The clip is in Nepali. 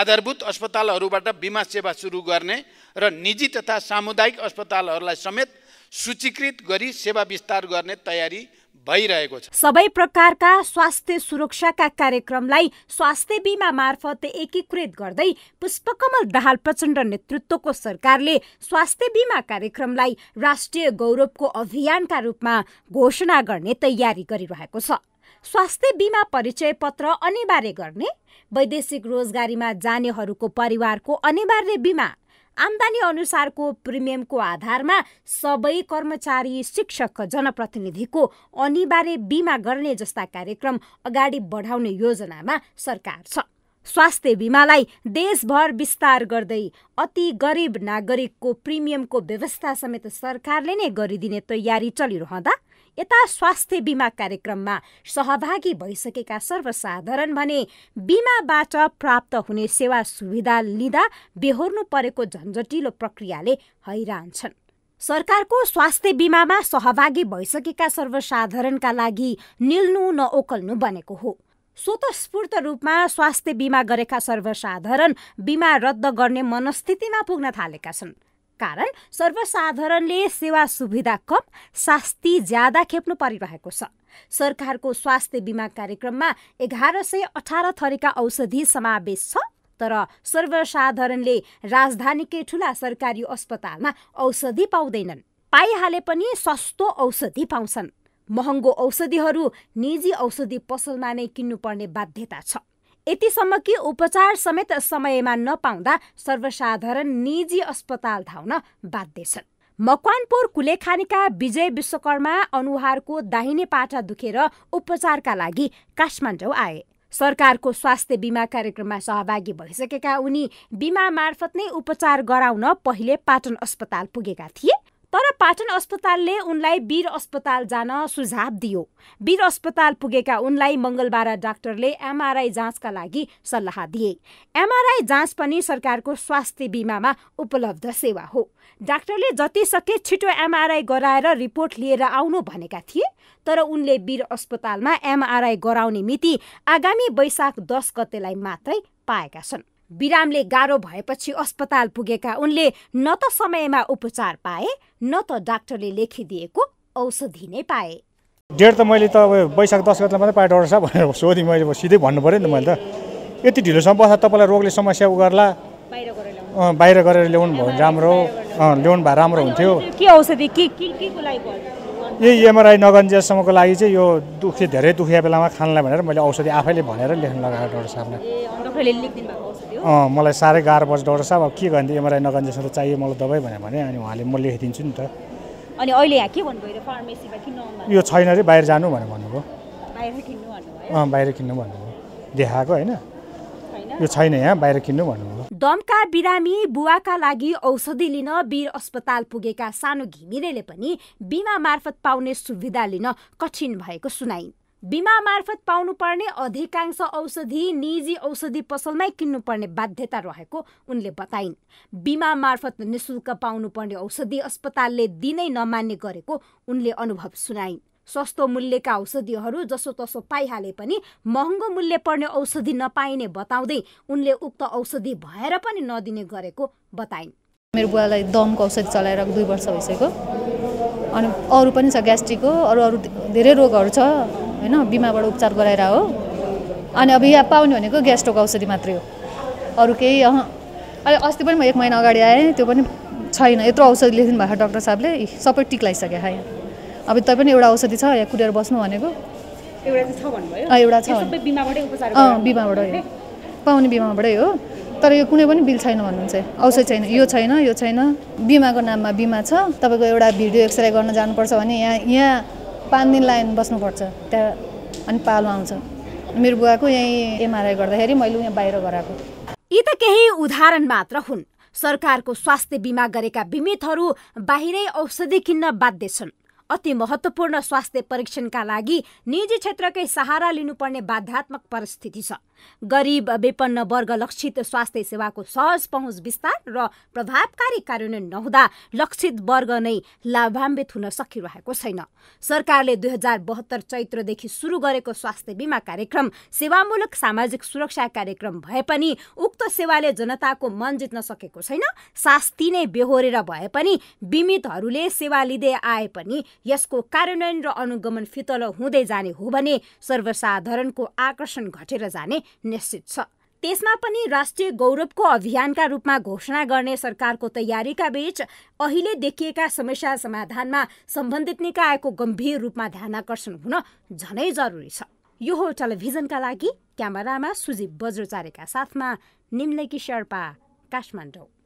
आधारभूत अस्पतालहरूबाट बिमा सेवा सुरु गर्ने र निजी तथा सामुदायिक अस्पतालहरूलाई समेत सूचीकृत गरी सेवा विस्तार गर्ने तयारी भइरहेको छ सबै प्रकारका स्वास्थ्य सुरक्षाका कार्यक्रमलाई स्वास्थ्य बिमा मार्फत एकीकृत गर्दै पुष्पकमल दाहाल प्रचण्ड नेतृत्वको सरकारले स्वास्थ्य बिमा कार्यक्रमलाई राष्ट्रिय गौरवको अभियानका रूपमा घोषणा गर्ने तयारी गरिरहेको छ स्वास्थ्य बिमा परिचय पत्र अनिवार्य गर्ने वैदेशिक रोजगारीमा जानेहरूको परिवारको अनिवार्य बिमा आम्दानी अनुसारको प्रिमियमको आधारमा सबै कर्मचारी शिक्षक जनप्रतिनिधिको अनिवार्य बिमा गर्ने जस्ता कार्यक्रम अगाडि बढाउने योजनामा सरकार छ स्वास्थ्य बिमालाई देशभर विस्तार गर्दै अति गरिब नागरिकको प्रिमियमको व्यवस्था समेत सरकारले नै गरिदिने तयारी चलिरहँदा यता स्वास्थ्य बिमा कार्यक्रममा सहभागी भइसकेका सर्वसाधारण भने बिमाबाट प्राप्त हुने सेवा सुविधा लिँदा बेहोर्नु परेको झन्झटिलो प्रक्रियाले हैरान छन् सरकारको स्वास्थ्य बिमामा सहभागी भइसकेका सर्वसाधारणका लागि निल्नु नओकल्नु बनेको हो स्वतस्फूर्त रूपमा स्वास्थ्य बिमा गरेका सर्वसाधारण बिमा रद्द गर्ने मनस्थितिमा पुग्न थालेका छन् कारण सर्वसाधारणले सेवा सुविधा कम शास्ति ज्यादा खेप्नु परिरहेको छ सरकारको स्वास्थ्य बिमा कार्यक्रममा एघार सय अठार थरीका औषधि समावेश छ तर सर्वसाधारणले राजधानीकै ठुला सरकारी अस्पतालमा औषधि पाउँदैनन् पाइहाले पनि सस्तो औषधि पाउँछन् महँगो औषधिहरू निजी औषधि पसलमा नै किन्नुपर्ने बाध्यता छ यतिसम्म कि उपचार समेत समयमा नपाउँदा सर्वसाधारण निजी अस्पताल धाउन बाध्य छन् मकवानपुर कुलेखानीका विजय विश्वकर्मा अनुहारको दाहिने पाटा दुखेर उपचारका लागि काठमाडौँ आए सरकारको स्वास्थ्य बिमा कार्यक्रममा सहभागी भइसकेका उनी बिमा मार्फत नै उपचार गराउन पहिले पाटन अस्पताल पुगेका थिए तर पाटन अस्पतालले उनलाई वीर अस्पताल जान सुझाव दियो वीर अस्पताल पुगेका उनलाई मङ्गलबार डाक्टरले एमआरआई जाँचका लागि सल्लाह दिए एमआरआई जाँच पनि सरकारको स्वास्थ्य बिमामा उपलब्ध सेवा हो डाक्टरले जति सके छिटो एमआरआई गराएर रिपोर्ट लिएर आउनु भनेका थिए तर उनले वीर अस्पतालमा एमआरआई गराउने मिति आगामी वैशाख दस गतेलाई मात्रै पाएका छन् बिरामले गाह्रो भएपछि अस्पताल पुगेका उनले न त समयमा उपचार पाए न त डाक्टरले लेखिदिएको औषधि नै पाए डेट त मैले त अब वैशाख दस गतिलाई मात्रै पाएँ रहेछ भनेर सोधेँ मैले सिधै भन्नु पऱ्यो नि त मैले त यति ढिलोसम्म बस्दा तपाईँलाई रोगले समस्या उ गर्ला बाहिर गरेर ल्याउनु भयो भने राम्रो ल्याउनु भए राम्रो हुन्थ्यो के औषधि यही एमआरआई नगन्जेसम्मको लागि चाहिँ यो दुखे धेरै दुखिया बेलामा खानलाई भनेर मैले औषधि आफैले भनेर लेख्न लगाएको डक्टर साहबलाई अँ मलाई साह्रै गाह्रो पर्छ डक्टर साहब अब के गर्ने एमआरआई नगन्जेसम्म चाहियो मलाई दबाई भनेर भने अनि उहाँले म लेखिदिन्छु नि त अनि अहिले यहाँ के भन्नुभयो यो छैन अरे बाहिर जानु भनेर भन्नुभयो अँ बाहिर किन्नु भन्नुभयो देखाएको होइन यो छैन यहाँ बाहिर किन्नु भन्नु दमका बिरामी बुवाका लागि औषधि लिन वीर अस्पताल पुगेका सानो घिमिरेले पनि बिमा मार्फत पाउने सुविधा लिन कठिन भएको सुनाइन् बिमा मार्फत पाउनुपर्ने अधिकांश औषधि निजी औषधि पसलमै किन्नुपर्ने बाध्यता रहेको उनले बताइन् बिमा मार्फत निशुल्क पाउनुपर्ने औषधि अस्पतालले दिनै नमान्ने गरेको उनले अनुभव सुनाइन् सस्तो मूल्यका औषधिहरू जसोतसो पाइहाले पनि महँगो मूल्य पर्ने औषधि नपाइने बताउँदै उनले उक्त औषधि भएर पनि नदिने गरेको बताइन् मेरो बुवालाई दमको औषधि चलाएर दुई वर्ष भइसक्यो अनि अरू पनि छ ग्यास्ट्रिकको अरू अरू धेरै रोगहरू छ होइन बिमाबाट उपचार गराएर हो अनि अब यहाँ पाउने भनेको ग्यास्ट्रोको औषधि मात्रै हो अरू केही अहिले अस्ति पनि म एक महिना अगाडि आएँ त्यो पनि छैन यत्रो औषधि लेख्नु भएको डक्टर साहबले सबै टिक लगाइसकेँ यहाँ अब तै पनि एउटा औषधि छ या कुटेर बस्नु भनेको एउटा छ बिमाबाट पाउने बिमाबाटै हो तर यो कुनै पनि बिल छैन भन्नुहुन्छ औषधि छैन यो छैन यो छैन बिमाको नाममा बिमा छ तपाईँको एउटा भिडियो एक्सरे गर्न जानुपर्छ भने यहाँ यहाँ पाँच दिन लाइन बस्नुपर्छ त्यहाँ अनि पालो आउँछ मेरो बुवाको यहीँ एमआरआई गर्दाखेरि मैले यहाँ बाहिर गराएको यी त केही उदाहरण मात्र हुन् सरकारको स्वास्थ्य बिमा गरेका बिमितहरू बाहिरै औषधि किन्न बाध्य छन् अति महत्त्वपूर्ण स्वास्थ्य परीक्षणका लागि निजी क्षेत्रकै सहारा लिनुपर्ने बाध्यात्मक परिस्थिति छ गरिब विपन्न वर्ग लक्षित स्वास्थ्य सेवाको सहज पहुँच विस्तार र प्रभावकारी कार्यान्वयन नहुँदा लक्षित वर्ग नै लाभान्वित हुन सकिरहेको छैन सरकारले दुई हजार बहत्तर चैत्रदेखि सुरु गरेको स्वास्थ्य बिमा कार्यक्रम सेवामूलक सामाजिक सुरक्षा कार्यक्रम भए पनि उक्त सेवाले जनताको मन जित्न सकेको छैन शास्ति नै बेहोरेर भए पनि बिमितहरूले सेवा लिँदै आए पनि यसको कार्यान्वयन र अनुगमन फितलो हुँदै जाने हो भने सर्वसाधारणको आकर्षण घटेर जाने निश्चित छ त्यसमा पनि राष्ट्रिय गौरवको अभियानका रूपमा घोषणा गर्ने सरकारको तयारीका बीच अहिले देखिएका समस्या समाधानमा सम्बन्धित निकायको गम्भीर रूपमा ध्यान आकर्षण हुन झनै जरुरी छ यो हो टेलिभिजनका लागि क्यामेरामा सुजीव बज्रचार्यका साथमा निम्लकी शेर्पा काठमाडौँ